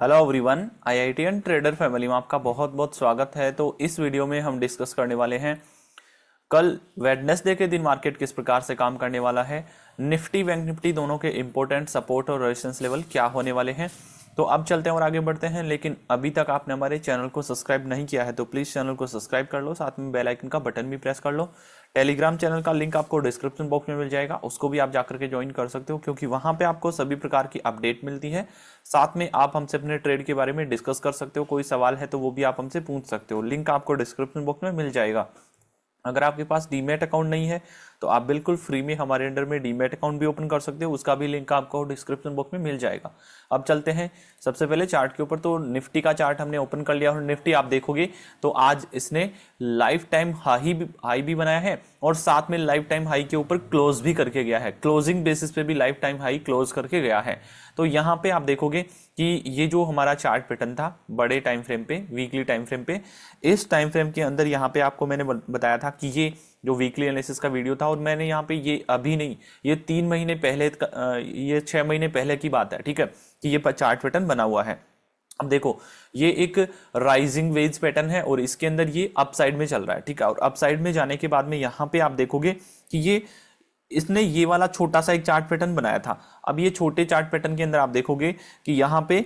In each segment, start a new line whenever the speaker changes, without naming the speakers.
hello everyone an trader family में आपका बहुत बहुत स्वागत है तो इस वीडियो में हम डिस्कस करने वाले हैं कल वेडनेसडे के दिन मार्केट किस प्रकार से काम करने वाला है निफ्टी बैंक निफ्टी दोनों के इम्पोर्टेंट सपोर्ट और रेजिस्टेंस लेवल क्या होने वाले हैं तो अब चलते हैं और आगे बढ़ते हैं लेकिन अभी तक आपने हमारे चैनल को सब्सक्राइब नहीं किया है तो प्लीज़ चैनल को सब्सक्राइब कर लो साथ में बेल आइकन का बटन भी प्रेस कर लो टेलीग्राम चैनल का लिंक आपको डिस्क्रिप्शन बॉक्स में मिल जाएगा उसको भी आप जाकर के ज्वाइन कर सकते हो क्योंकि वहां पे आपको सभी प्रकार की अपडेट मिलती है साथ में आप हमसे अपने ट्रेड के बारे में डिस्कस कर सकते हो कोई सवाल है तो वो भी आप हमसे पूछ सकते हो लिंक आपको डिस्क्रिप्शन बॉक्स में मिल जाएगा अगर आपके पास डीमेट अकाउंट नहीं है तो आप बिल्कुल फ्री में हमारे अंडर में डीमेट अकाउंट भी ओपन कर सकते हो उसका भी लिंक आपको डिस्क्रिप्शन बॉक्स में मिल जाएगा अब चलते हैं सबसे पहले चार्ट के ऊपर तो निफ्टी का चार्ट हमने ओपन कर लिया और निफ्टी आप देखोगे तो आज इसने लाइफ टाइम हाई भी हाई भी बनाया है और साथ में लाइफ टाइम हाई के ऊपर क्लोज भी करके गया है क्लोजिंग बेसिस पे भी लाइफ टाइम हाई क्लोज करके गया है तो यहाँ पे आप देखोगे कि ये जो हमारा चार्ट पैटर्न था बड़े टाइम फ्रेम पे वीकली टाइम फ्रेम पे इस टाइम फ्रेम के अंदर यहाँ पे आपको मैंने बताया था कि ये जो वीकली एनालिसिस का वीडियो था और मैंने यहाँ पे ये अभी नहीं ये तीन महीने पहले ये छः महीने पहले की बात है ठीक है कि ये चार्ट पैटर्न बना हुआ है अब देखो ये एक राइजिंग वेज पैटर्न है और इसके अंदर ये अपसाइड में चल रहा है ठीक है और अपसाइड में जाने के बाद में यहाँ पे आप देखोगे कि ये इसने ये वाला छोटा सा एक चार्ट पैटर्न बनाया था अब ये छोटे चार्ट पैटर्न के अंदर आप देखोगे कि यहाँ पे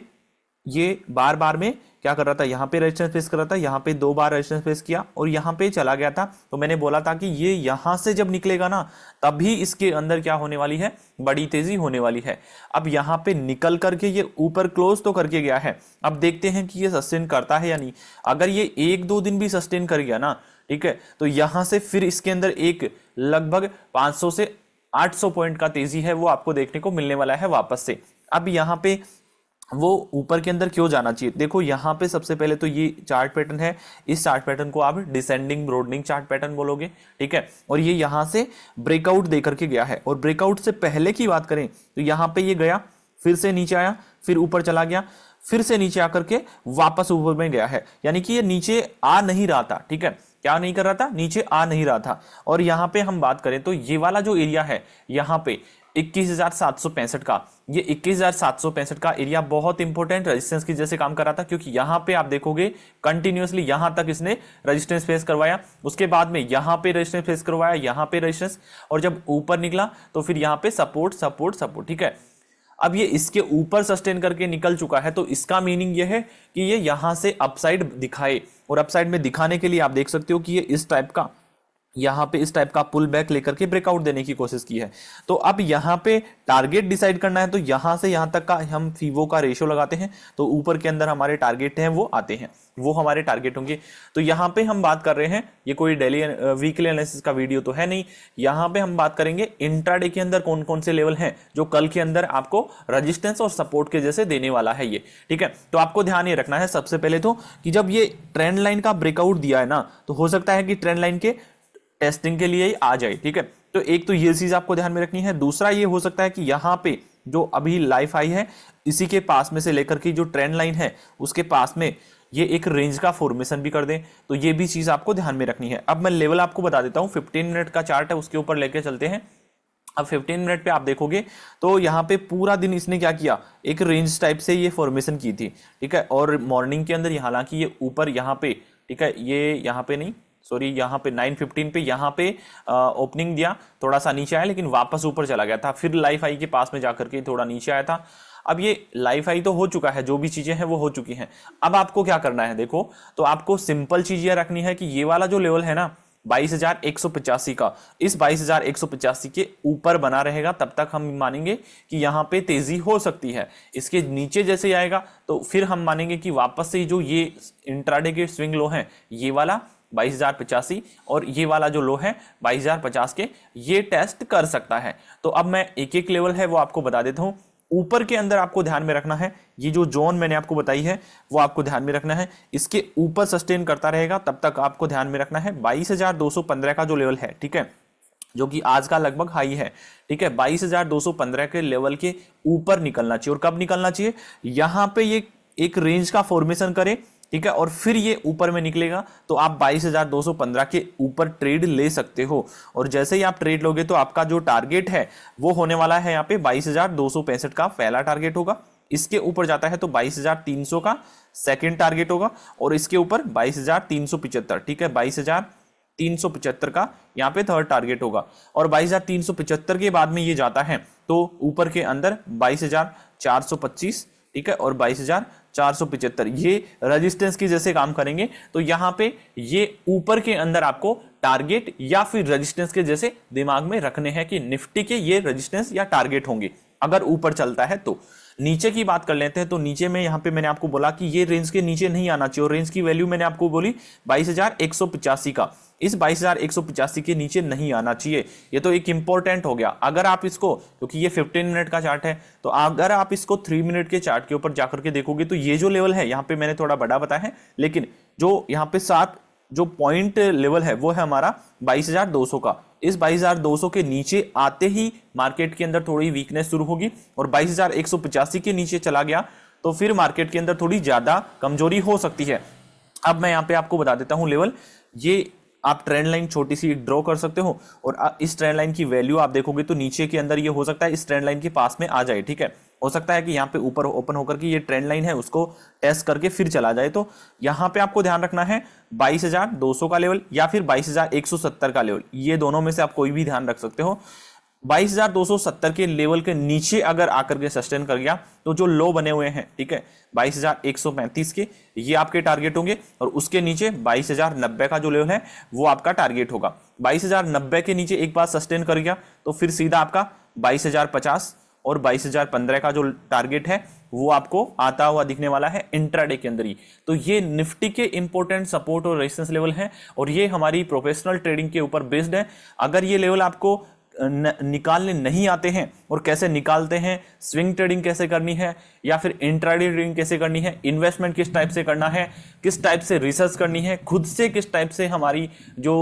ये बार बार में क्या कर रहा था यहाँ पे रेजिस्टेंस फेस कर रहा था यहाँ पे दो बार रेजिस्टेंस फेस किया और यहाँ पे चला गया था तो मैंने बोला था कि ये यहाँ से जब निकलेगा ना तभी इसके अंदर क्या होने वाली है बड़ी तेजी होने वाली है अब यहाँ पे निकल करके ये ऊपर क्लोज तो करके गया है अब देखते हैं कि ये सस्टेन करता है या नहीं अगर ये एक दो दिन भी सस्टेन कर गया ना ठीक है तो यहाँ से फिर इसके अंदर एक लगभग पाँच से आठ पॉइंट का तेजी है वो आपको देखने को मिलने वाला है वापस से अब यहाँ पे वो ऊपर के अंदर क्यों जाना चाहिए देखो यहाँ पे सबसे पहले तो ये चार्ट पैटर्न है इस चार्ट पैटर्न को आप डिसेंडिंग ब्रोडनिंग चार्ट पैटर्न बोलोगे ठीक है और ये यहाँ से ब्रेकआउट दे करके गया है और ब्रेकआउट से पहले की बात करें तो यहाँ पे ये गया फिर से नीचे आया फिर ऊपर चला गया फिर से नीचे आकर के वापस ऊपर में गया है यानी कि ये नीचे आ नहीं रहा था ठीक है क्या नहीं कर रहा था नीचे आ नहीं रहा था और यहाँ पे हम बात करें तो ये वाला जो एरिया है यहाँ पे इक्कीस का ये इक्कीस का एरिया बहुत इंपॉर्टेंट रेजिस्टेंस की जैसे काम कर रहा था क्योंकि यहां पे आप देखोगे कंटिन्यूसली यहां तक इसने रेजिस्टेंस फेस करवाया उसके बाद में यहां पे रेजिस्टेंस फेस करवाया यहां पे रेजिस्टेंस और जब ऊपर निकला तो फिर यहां पे सपोर्ट सपोर्ट सपोर्ट ठीक है अब ये इसके ऊपर सस्टेन करके निकल चुका है तो इसका मीनिंग ये है कि ये यहां से अपसाइड दिखाए और अपसाइड में दिखाने के लिए आप देख सकते हो कि ये इस टाइप का यहाँ पे इस टाइप का पुल बैक लेकर के ब्रेकआउट देने की कोशिश की है तो अब यहाँ पे टारगेट डिसाइड करना है तो यहां से यहां तक का हम फीवो का रेशियो लगाते हैं तो ऊपर के अंदर हमारे टारगेट हैं वो आते हैं वो हमारे टारगेट होंगे तो यहाँ पे हम बात कर रहे हैं ये कोई डेली वीकली एनालिसिस का वीडियो तो है नहीं यहाँ पे हम बात करेंगे इंट्राडे के अंदर कौन कौन से लेवल है जो कल के अंदर आपको रजिस्टेंस और सपोर्ट के जैसे देने वाला है ये ठीक है तो आपको ध्यान ये रखना है सबसे पहले तो कि जब ये ट्रेंड लाइन का ब्रेकआउट दिया है ना तो हो सकता है कि ट्रेंड लाइन के टेस्टिंग के लिए ही आ जाए ठीक है तो एक तो ये चीज आपको ध्यान में रखनी है दूसरा ये हो सकता है कि यहाँ पे जो अभी लाइफ आई है इसी के पास में से लेकर के जो ट्रेंड लाइन है उसके पास में ये एक रेंज का फॉर्मेशन भी कर दें तो ये भी चीज़ आपको ध्यान में रखनी है अब मैं लेवल आपको बता देता हूँ फिफ्टीन मिनट का चार्ट है उसके ऊपर लेके चलते हैं अब 15 मिनट पे आप देखोगे तो यहाँ पे पूरा दिन इसने क्या किया एक रेंज टाइप से ये फॉर्मेशन की थी ठीक है और मॉर्निंग के अंदर हालांकि ये ऊपर यहाँ पे ठीक है ये यहाँ पे नहीं सॉरी यहाँ पे 915 पे यहाँ पे ओपनिंग दिया थोड़ा सा नीचे आया लेकिन वापस ऊपर चला गया था फिर लाइफ आई के पास में जाकर के थोड़ा नीचे आया था अब ये लाइफ आई तो हो चुका है जो भी चीज़ें हैं वो हो चुकी हैं अब आपको क्या करना है देखो तो आपको सिंपल चीज़ ये रखनी है कि ये वाला जो लेवल है ना बाईस हजार एक सौ पचासी का इस बाईस हजार एक सौ पचासी के ऊपर बना रहेगा तब तक हम मानेंगे कि यहाँ पे तेजी हो सकती है इसके नीचे जैसे आएगा तो फिर हम मानेंगे कि वापस से जो ये इंट्राडे के स्विंग लो है ये वाला बाईस और ये वाला जो लो है बाईस के ये टेस्ट कर सकता है तो अब मैं एक एक लेवल है वो आपको बता देता हूँ ऊपर के अंदर आपको ध्यान में रखना है ये जो जोन मैंने आपको बताई है वो आपको ध्यान में रखना है इसके ऊपर सस्टेन करता रहेगा तब तक आपको ध्यान में रखना है 22,215 का जो लेवल है ठीक है जो कि आज का लगभग हाई है ठीक है 22,215 के लेवल के ऊपर निकलना चाहिए और कब निकलना चाहिए यहाँ पे ये एक रेंज का फॉर्मेशन करे ठीक है और फिर ये ऊपर में निकलेगा तो आप 22,215 के ऊपर ट्रेड ले सकते हो और जैसे ही आप ट्रेड लोगे तो आपका जो टारगेट है वो होने वाला है यहाँ पे बाईस का पहला टारगेट होगा इसके ऊपर जाता है तो 22,300 का सेकंड टारगेट होगा और इसके ऊपर बाईस ठीक है बाईस का यहाँ पे थर्ड टारगेट होगा और बाईस के बाद में ये जाता है तो ऊपर के अंदर बाईस ठीक है और बाईस हजार चार सौ पिचहत्तर ये रेजिस्टेंस की जैसे काम करेंगे तो यहाँ पे ये ऊपर के अंदर आपको टारगेट या फिर रेजिस्टेंस के जैसे दिमाग में रखने हैं कि निफ्टी के ये रेजिस्टेंस या टारगेट होंगे अगर ऊपर चलता है तो नीचे की बात कर लेते हैं तो नीचे में यहाँ पे मैंने आपको बोला कि ये रेंज के नीचे नहीं आना चाहिए और रेंज की वैल्यू मैंने आपको बोली बाईस का इस बाईस के नीचे नहीं आना चाहिए ये तो एक इंपॉर्टेंट हो गया अगर आप इसको क्योंकि ये 15 मिनट का चार्ट है तो अगर आप इसको 3 मिनट के चार्ट के ऊपर जाकर के देखोगे तो ये जो लेवल है यहाँ पे मैंने थोड़ा बड़ा बताया है लेकिन जो यहाँ पे सात जो पॉइंट लेवल है वो है हमारा 22,200 का इस 22,200 के नीचे आते ही मार्केट के अंदर थोड़ी वीकनेस शुरू होगी और बाईस के नीचे चला गया तो फिर मार्केट के अंदर थोड़ी ज़्यादा कमजोरी हो सकती है अब मैं यहाँ पे आपको बता देता हूँ लेवल ये आप ट्रेंड लाइन छोटी सी ड्रॉ कर सकते हो और इस ट्रेंड लाइन की वैल्यू आप देखोगे तो नीचे के अंदर ये हो सकता है इस ट्रेंड लाइन के पास में आ जाए ठीक है हो सकता है कि यहाँ पे ऊपर ओपन होकर के ये ट्रेंड लाइन है उसको टेस्ट करके फिर चला जाए तो यहाँ पे आपको ध्यान रखना है 22,200 का लेवल या फिर 22,170 का लेवल ये दोनों में से आप कोई भी ध्यान रख सकते हो 22,270 के लेवल के नीचे अगर आकर के सस्टेन कर गया तो जो लो बने हुए हैं ठीक है 22,135 के ये आपके टारगेट होंगे और उसके नीचे 22,090 का जो लेवल है वो आपका टारगेट होगा 22,090 के नीचे एक बार सस्टेन कर गया तो फिर सीधा आपका 22,050 और बाईस हजार पंद्रह का जो टारगेट है वो आपको आता हुआ दिखने वाला है इंट्राडे के अंदर ही तो ये निफ्टी के इंपॉर्टेंट सपोर्ट और रेजिस्टेंस लेवल हैं और ये हमारी प्रोफेशनल ट्रेडिंग के ऊपर बेस्ड है अगर ये लेवल आपको न, निकालने नहीं आते हैं और कैसे निकालते हैं स्विंग ट्रेडिंग कैसे करनी है या फिर इंट्राडी ट्रेडिंग कैसे करनी है इन्वेस्टमेंट किस टाइप से करना है किस टाइप से रिसर्च करनी है खुद से किस टाइप से हमारी जो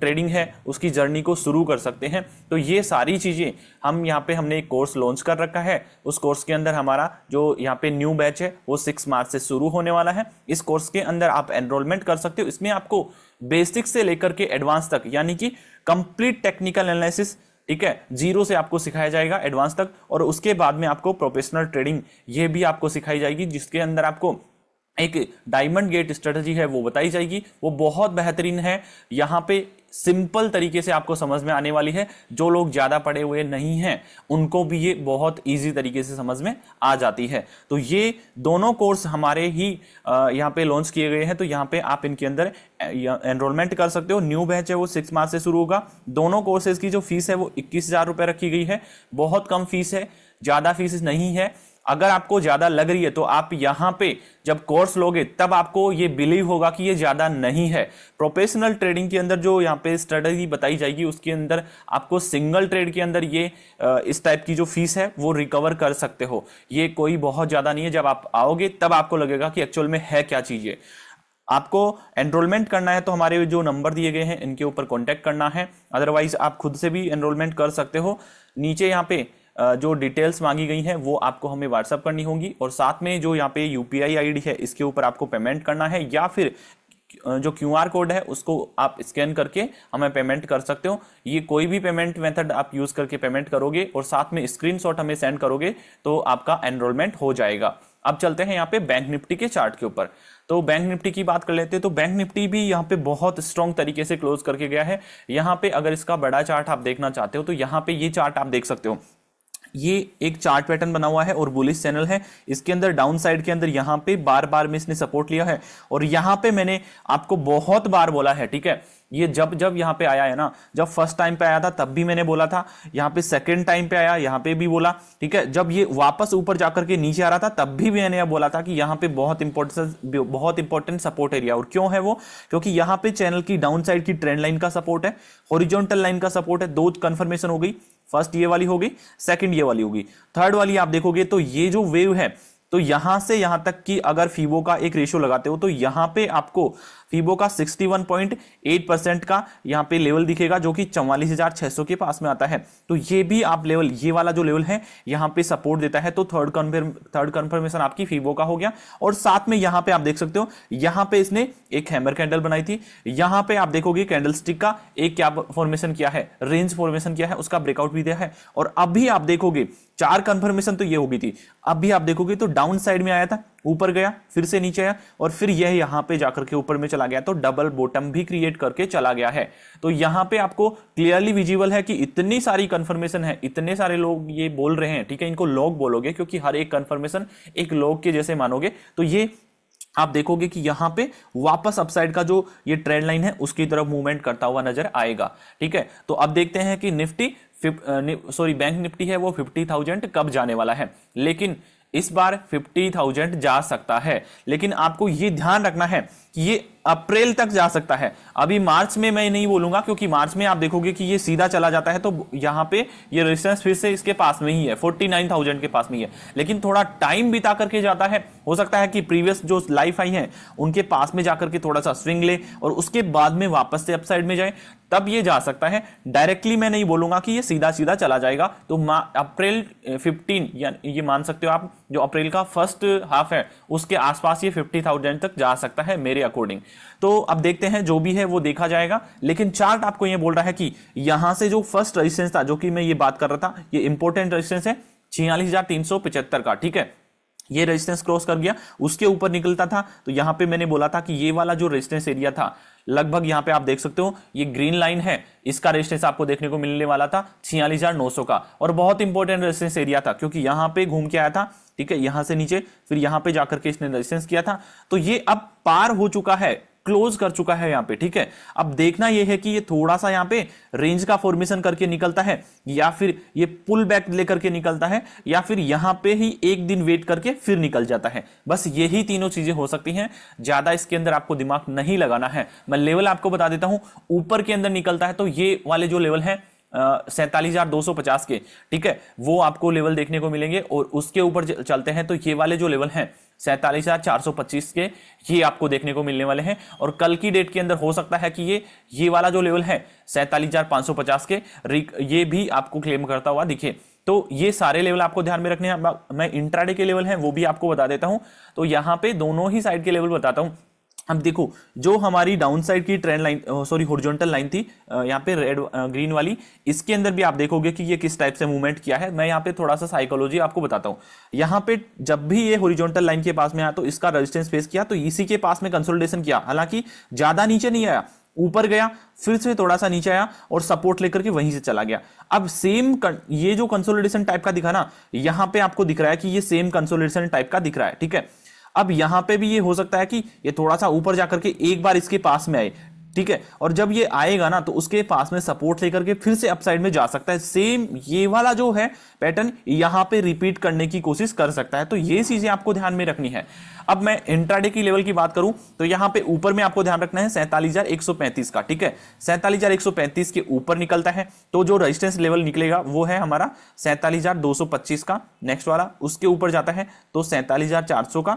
ट्रेडिंग है उसकी जर्नी को शुरू कर सकते हैं तो ये सारी चीज़ें हम यहाँ पे हमने एक कोर्स लॉन्च कर रखा है उस कोर्स के अंदर हमारा जो यहाँ पे न्यू बैच है वो सिक्स मार्च से शुरू होने वाला है इस कोर्स के अंदर आप एनरोलमेंट कर सकते हो इसमें आपको बेसिक से लेकर के एडवांस तक यानी कि कंप्लीट टेक्निकल एनालिसिस ठीक है जीरो से आपको सिखाया जाएगा एडवांस तक और उसके बाद में आपको प्रोफेशनल ट्रेडिंग ये भी आपको सिखाई जाएगी जिसके अंदर आपको एक डायमंड गेट स्ट्रेटजी है वो बताई जाएगी वो बहुत बेहतरीन है यहाँ पे सिंपल तरीके से आपको समझ में आने वाली है जो लोग ज़्यादा पढ़े हुए नहीं हैं उनको भी ये बहुत इजी तरीके से समझ में आ जाती है तो ये दोनों कोर्स हमारे ही यहाँ पे लॉन्च किए गए हैं तो यहाँ पे आप इनके अंदर एनरोलमेंट कर सकते हो न्यू बैच है वो सिक्स मार्च से शुरू होगा दोनों कोर्सेज की जो फीस है वो इक्कीस हज़ार रखी गई है बहुत कम फीस है ज़्यादा फीस नहीं है अगर आपको ज़्यादा लग रही है तो आप यहाँ पे जब कोर्स लोगे तब आपको ये बिलीव होगा कि ये ज़्यादा नहीं है प्रोफेशनल ट्रेडिंग के अंदर जो यहाँ पे स्ट्रेटजी बताई जाएगी उसके अंदर आपको सिंगल ट्रेड के अंदर ये इस टाइप की जो फीस है वो रिकवर कर सकते हो ये कोई बहुत ज़्यादा नहीं है जब आप आओगे तब आपको लगेगा कि एक्चुअल में है क्या चीज़ है आपको एनरोलमेंट करना है तो हमारे जो नंबर दिए गए हैं इनके ऊपर कॉन्टैक्ट करना है अदरवाइज आप खुद से भी एनरोलमेंट कर सकते हो नीचे यहाँ पे जो डिटेल्स मांगी गई हैं वो आपको हमें व्हाट्सअप करनी होगी और साथ में जो यहाँ पे यू पी है इसके ऊपर आपको पेमेंट करना है या फिर जो क्यू आर कोड है उसको आप स्कैन करके हमें पेमेंट कर सकते हो ये कोई भी पेमेंट मेथड आप यूज़ करके पेमेंट करोगे और साथ में स्क्रीनशॉट हमें सेंड करोगे तो आपका एनरोलमेंट हो जाएगा अब चलते हैं यहाँ पे बैंक निफ्टी के चार्ट के ऊपर तो बैंक निफ्टी की बात कर लेते हैं तो बैंक निफ्टी भी यहाँ पे बहुत स्ट्रॉन्ग तरीके से क्लोज करके गया है यहाँ पे अगर इसका बड़ा चार्ट आप देखना चाहते हो तो यहाँ पे ये चार्ट आप देख सकते हो ये एक चार्ट पैटर्न बना हुआ है और बुलिस चैनल है इसके अंदर डाउन साइड के अंदर यहां पे बार बार में इसने सपोर्ट लिया है और यहां पे मैंने आपको बहुत बार बोला है ठीक है ये जब जब यहां पे आया है ना जब फर्स्ट टाइम पे आया था तब भी मैंने बोला था यहाँ पे सेकंड टाइम पे आया यहां पे भी बोला ठीक है जब ये वापस ऊपर जाकर के नीचे आ रहा था तब भी मैंने यह बोला था कि यहाँ पे बहुत इंपॉर्टेंस बहुत इंपॉर्टेंट सपोर्ट एरिया और क्यों है वो क्योंकि यहाँ पे चैनल की डाउन साइड की ट्रेंड लाइन का सपोर्ट है हॉरिजॉन्टल लाइन का सपोर्ट है दो कंफर्मेशन हो गई फर्स्ट ये वाली होगी सेकंड ये वाली होगी थर्ड वाली आप देखोगे तो ये जो वेव है तो यहां से यहां तक कि अगर फीवो का एक रेशियो लगाते हो तो यहां पे आपको फीबो का 61.8 परसेंट का यहाँ पे लेवल दिखेगा जो कि चौवालीस के पास में आता है तो ये भी आप लेवल ये वाला जो लेवल है यहाँ पे सपोर्ट देता है तो थर्ड कन्फर्म थर्ड कन्फर्मेशन आपकी फीबो का हो गया और साथ में यहाँ पे आप देख सकते हो यहाँ पे इसने एक हैमर कैंडल बनाई थी यहाँ पे आप देखोगे कैंडल का एक क्या फॉर्मेशन किया है रेंज फॉर्मेशन किया है उसका ब्रेकआउट भी दिया है और अभी आप देखोगे चार कंफर्मेशन तो ये होगी थी अब भी आप देखोगे तो डाउन साइड में आया था ऊपर गया फिर से नीचे आया और फिर यह यहाँ पे जाकर के ऊपर में चला गया तो डबल बोटम भी क्रिएट करके चला गया है तो यहां पे आपको क्लियरली विजिबल है कि इतनी सारी कंफर्मेशन है इतने सारे लोग ये बोल रहे हैं ठीक है इनको लॉग बोलोगे क्योंकि हर एक कंफर्मेशन एक लॉग के जैसे मानोगे तो ये आप देखोगे कि यहां पे वापस अपसाइड का जो ये ट्रेंड लाइन है उसकी तरफ मूवमेंट करता हुआ नजर आएगा ठीक है तो अब देखते हैं कि निफ्टी सॉरी बैंक निफ्टी है वो फिफ्टी थाउजेंड कब जाने वाला है लेकिन इस बार फिफ्टी थाउजेंड जा सकता है लेकिन आपको ये ध्यान रखना है कि ये अप्रैल तक जा सकता है अभी मार्च में मैं नहीं बोलूंगा क्योंकि मार्च में आप देखोगे कि ये सीधा चला जाता है तो यहाँ पे ये रेजिस्टेंस फिर से इसके पास में ही है 49,000 के पास में ही है लेकिन थोड़ा टाइम बिता करके जाता है हो सकता है कि प्रीवियस जो लाइफ आई है उनके पास में जाकर के थोड़ा सा स्विंग ले और उसके बाद में वापस से अपसाइड में जाए तब ये जा सकता है डायरेक्टली मैं नहीं बोलूंगा कि ये सीधा सीधा चला जाएगा तो अप्रैल फिफ्टीन ये मान सकते हो आप जो अप्रैल का फर्स्ट हाफ है उसके आसपास ये फिफ्टी तक जा सकता है मेरे अकॉर्डिंग तो अब देखते हैं जो भी है वो देखा जाएगा लेकिन चार्ट आपको ये बोल रहा है कि यहां से जो फर्स्ट रजिस्टेंस था जो कि मैं ये बात कर रहा था ये इंपॉर्टेंट रजिस्टेंस है छियालीस का ठीक है ये रेजिस्टेंस क्रॉस कर गया उसके ऊपर निकलता था तो यहां पे मैंने बोला था कि ये वाला जो रेजिस्टेंस एरिया था लगभग यहां पे आप देख सकते हो ये ग्रीन लाइन है इसका रेजिस्टेंस आपको देखने को मिलने वाला था छियालीस का और बहुत इंपॉर्टेंट रेजिस्टेंस एरिया था क्योंकि यहां पे घूम के आया था ठीक है यहां से नीचे फिर यहां पे जाकर के इसने रेजिस्टेंस किया था तो ये अब पार हो चुका है क्लोज कर चुका है यहाँ पे ठीक है अब देखना यह है कि ये थोड़ा सा यहाँ पे रेंज का फॉर्मेशन करके निकलता है या फिर ये पुल बैक लेकर के निकलता है या फिर यहां पे ही एक दिन वेट करके फिर निकल जाता है बस यही तीनों चीजें हो सकती हैं ज्यादा इसके अंदर आपको दिमाग नहीं लगाना है मैं लेवल आपको बता देता हूं ऊपर के अंदर निकलता है तो ये वाले जो लेवल है सैंतालीस के ठीक है वो आपको लेवल देखने को मिलेंगे और उसके ऊपर चलते हैं तो ये वाले जो लेवल हैं सैंतालीस हज़ार चार सौ पच्चीस के ये आपको देखने को मिलने वाले हैं और कल की डेट के अंदर हो सकता है कि ये ये वाला जो लेवल है सैंतालीस हज़ार पांच सौ पचास के ये भी आपको क्लेम करता हुआ दिखे तो ये सारे लेवल आपको ध्यान में रखने हैं मैं इंट्राडे के लेवल हैं वो भी आपको बता देता हूं तो यहाँ पे दोनों ही साइड के लेवल बताता हूँ अब देखो जो हमारी डाउन साइड की trend line sorry horizontal line थी यहाँ पे रेड ग्रीन वाली इसके अंदर भी आप देखोगे कि ये किस टाइप से मूवमेंट किया है मैं यहाँ पे थोड़ा सा साइकोलॉजी आपको बताता हूँ यहाँ पे जब भी ये हॉरिजॉन्टल लाइन के पास में आया तो इसका रेजिस्टेंस फेस किया तो इसी के पास में कंसोलिडेशन किया हालांकि ज़्यादा नीचे नहीं आया ऊपर गया फिर से थोड़ा सा नीचे आया और सपोर्ट लेकर के वहीं से चला गया अब सेम ये जो कंसोलिडेशन टाइप का दिखा ना यहाँ पे आपको दिख रहा है कि ये सेम कंसोलिडेशन टाइप का दिख रहा है ठीक है अब यहां पे भी ये हो सकता है कि ये थोड़ा सा ऊपर जाकर के एक बार इसके पास में आए ठीक है और जब ये आएगा ना तो उसके पास में सपोर्ट लेकर के फिर से अपसाइड में जा सकता है सेम ये वाला जो है पैटर्न यहां पे रिपीट करने की कोशिश कर सकता है तो ये चीजें आपको ध्यान में रखनी है अब मैं इंट्राडे की लेवल की बात करूं तो यहां पे ऊपर में आपको ध्यान रखना है सैंतालीस का ठीक है सैंतालीस के ऊपर निकलता है तो जो रजिस्टेंस लेवल निकलेगा वो है हमारा सैंतालीस का नेक्स्ट वाला उसके ऊपर जाता है तो सैंतालीस का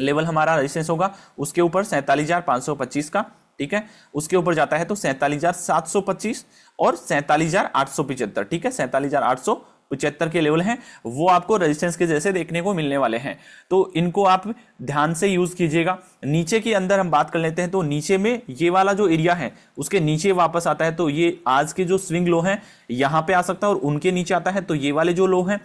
लेवल हमारा रेजिस्टेंस होगा उसके ऊपर सैंतालीस का ठीक है उसके ऊपर जाता है तो सैंतालीस और सैंतालीस ठीक है सैंतालीस पचहत्तर के लेवल हैं वो आपको रेजिस्टेंस के जैसे देखने को मिलने वाले हैं तो इनको आप ध्यान से यूज़ कीजिएगा नीचे के अंदर हम बात कर लेते हैं तो नीचे में ये वाला जो एरिया है उसके नीचे वापस आता है तो ये आज के जो स्विंग लो हैं यहाँ पे आ सकता है और उनके नीचे आता है तो ये वाले जो लो हैं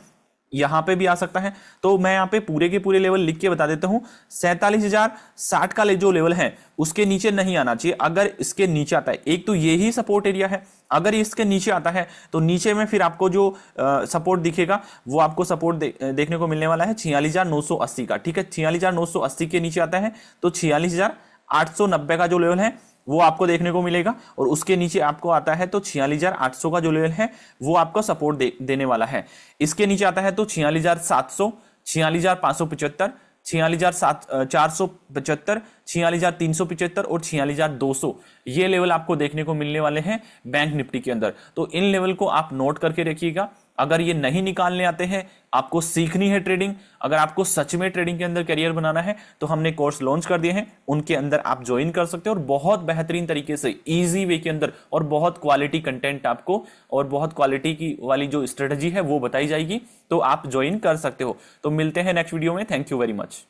यहाँ पे भी आ सकता है तो मैं यहाँ पे पूरे के पूरे लेवल लिख के बता देता हूं सैंतालीस हजार साठ का ले जो लेवल है उसके नीचे नहीं आना चाहिए अगर इसके नीचे आता है एक तो ये ही सपोर्ट एरिया है अगर इसके नीचे आता है तो नीचे में फिर आपको जो आ, सपोर्ट दिखेगा वो आपको सपोर्ट दे, देखने को मिलने वाला है छियालीस हजार नौ सौ अस्सी का ठीक है छियालीस हजार नौ सौ अस्सी के नीचे आता है तो छियालीस हजार आठ सौ नब्बे का जो लेवल है वो आपको देखने को मिलेगा और उसके नीचे आपको आता है तो छियालीस हजार आठ सौ का जो लेवल है वो आपको सपोर्ट दे, देने वाला है इसके नीचे आता है तो छियालीस हजार सात सौ छियालीस हजार पांच सौ पचहत्तर छियालीस हजार सात चार सौ पचहत्तर छियालीस हजार तीन सौ पिचहत्तर और छियालीस हजार दो सौ ये लेवल आपको देखने को मिलने वाले हैं बैंक निफ्टी के अंदर तो इन लेवल को आप नोट करके रखिएगा अगर ये नहीं निकालने आते हैं आपको सीखनी है ट्रेडिंग अगर आपको सच में ट्रेडिंग के अंदर करियर बनाना है तो हमने कोर्स लॉन्च कर दिए हैं उनके अंदर आप ज्वाइन कर सकते हो और बहुत बेहतरीन तरीके से इजी वे के अंदर और बहुत क्वालिटी कंटेंट आपको और बहुत क्वालिटी की वाली जो स्ट्रेटजी है वो बताई जाएगी तो आप ज्वाइन कर सकते हो तो मिलते हैं नेक्स्ट वीडियो में थैंक यू वेरी मच